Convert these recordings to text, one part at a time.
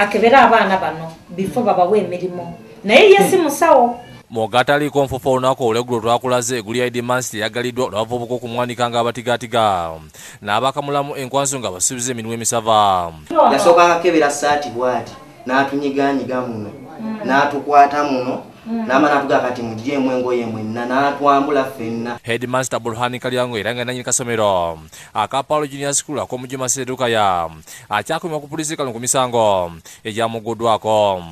akebera abaana bano bifo hmm. babawa emirimu naye ye si hmm. musawo mu gataliiko nfufu olunaku olweggulo twakulaze eguli aidi mansi teyagaliddwa olwavubuka okumwanika ngaabatigaatiga n'abakamulamu enkwanso nga basuubiza eminwu emisava yasookakakebera saati bwati n'atunyiganyiga muno hmm. n'atukwata muno Mm. namanavuga kati mujje emwengo yemwenna natwambula fenna headmaster bulhani kalyango erangananyini kasomero aka paulo junior school akomujimaseedukaya acyakumia okupulisi kalungu misango ejamuguddwako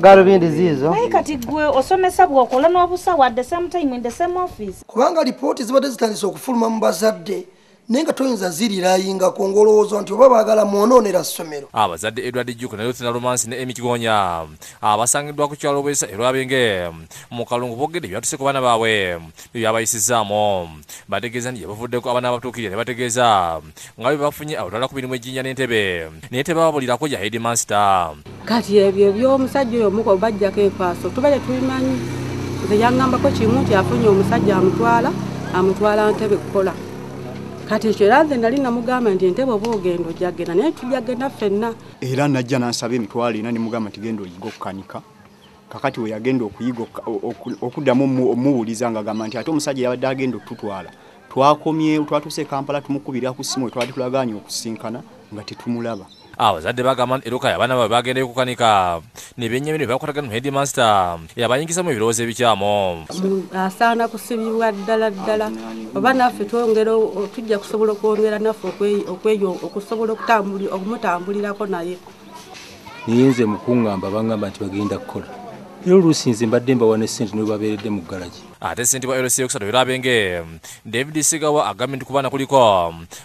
galubindi ziizo naye kati gwe osomesa bwokola n'obusa wa the same time in the same office kubanga lipooti zibadde zitandisa okufuluma mu bazadde nenga toyinza ziriraayingako ngaolowooza nti oba baagala mwonoonera ssomero abazadde ah, edward juku naye otina romanse ne emikigonya abasangiddwa ah, ku kyalo bwesa erwabenge mm, mu kalungu bogedde byatuse ku baana baabwe mm, byebyabayisizaamu bategeeza nti yebavuddeko abaana abatuukirira ne bategeeza mm, nga bye bafunye abatwala ku mirimu ejjinja n'entebe naye tebababulirako ya hedi masita kati ebyo ebyomusajja oyo omuka obajjako enfaaso tuba ye tubimanyi nze yaŋŋambako kimu nti afunye omusajja amutwala amutwala ntebe kukola kati ekyo era nze nali namugamba nti entebe oba ogenda ojagenda naye tujagenda ffenna era najja nansaba emitwalo ena nemugamba nti genda oyiga okukanika kakati weyagenda okuyiga okuddamu omuwuliza nga gamba nti ate omusajja yabadde agenda otutwala twakomyewo twatuuse kampala tumukubira ku ssimu etwali tulaganye okusinkana nga tetumulaba abazadde bagamba nti eruka abaana baabwe bagendeyo okukanika nebyenyamiro byebakwatagana mu headmaster yabayingisamu ebirowoozo ebikyamu asaana kusibibwa ddala ddala oba naffe twongera tujja kusobola okwongera naffe okweyo okusobola okutambuli okumutambulirako naye niyinza mukungamba bangamba nti bagenda kukola oluusi nze mbadde mbawa nesente nibwe baberedde mu galagi ate sentebwa lcokusatu birabenge david sigawa agambye nti kubaana kuliko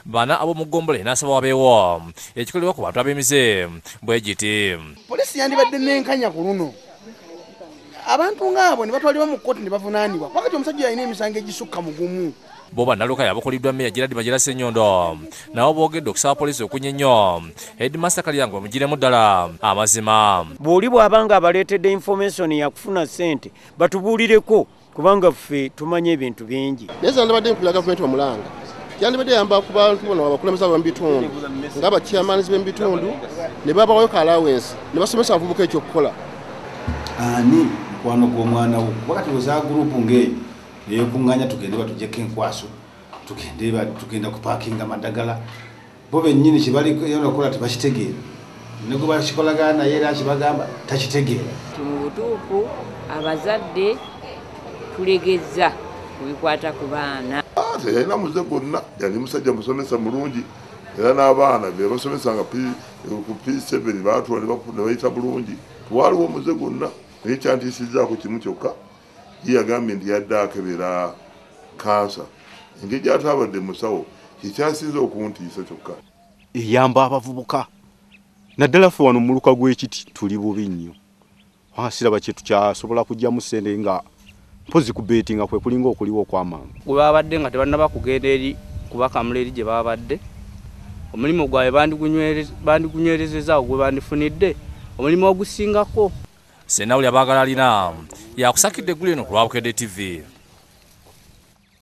bana ab'omugombola enasaba wabeewo ekikolebwa ku bantu abemize bwe giti poliisi yandibadde nenkanya ku luno abantu ngaabo ne batwalibwa mu kkooti ne bavunaanibwa kwakati omusajja yalina emisango egisukka mugumu bo bannaluka yabakoliddwa meeya gerardi magera senyondo nabo boogedde okusaba poliisi okunya ennyo edmasta kalyange omugiremu ddala amazima bw'oli bw'aba nga abaleetedde infomationi yakufuna ssente batubuulireko kubanga ffe tumanya ebintu bingi naye zandibadde nkubira gavumenti omulanga kyandibadde yamba ku bantu bono abakulembeza bmubitundu ngaabakyamanizi bemubitundu ne babawayo kaalawensi ne basomesa abavubuka ekyokukola ani mukwano gw'omwana wo wakati ozagurupu ngeeyo neyekuŋŋanya tugende batugyeko enkwaso tugenda kupakinga madagala bo bennyini kibalikola tebakitegeera nego bakikolagana naye era kibagamba takitegeera mu butuufu abazadde tulegeza kubikwata ku baana teyalina muze gonna yali musajja musomesa mulungi era n'abaana bebasomesanga ku p7 batula ne bayita bulungi tewaliwo omuze gonna naye kyantiisizaako kimu kyokka ye yagambye nti yadde akebera kansa engeri ataabadde musawo kyekyasinza okuntiisa kyokka eyamba abavubuka naddala ffe wano muluka gw'ekiti tuli bubi nnyo asiraba kyetukyasobola kujjamu sente nga mpozi ku beeti nga kwe kulinga okuliwo okwamangu we babadde nga tebannaba kugenda eri kubakamula eri gye babadde omulimu gwabwe bandigunywerezezaawo gwe bandifunidde omulimu ogusingako senawuli abaagala alina yakusakidde gulen olwabukedde tv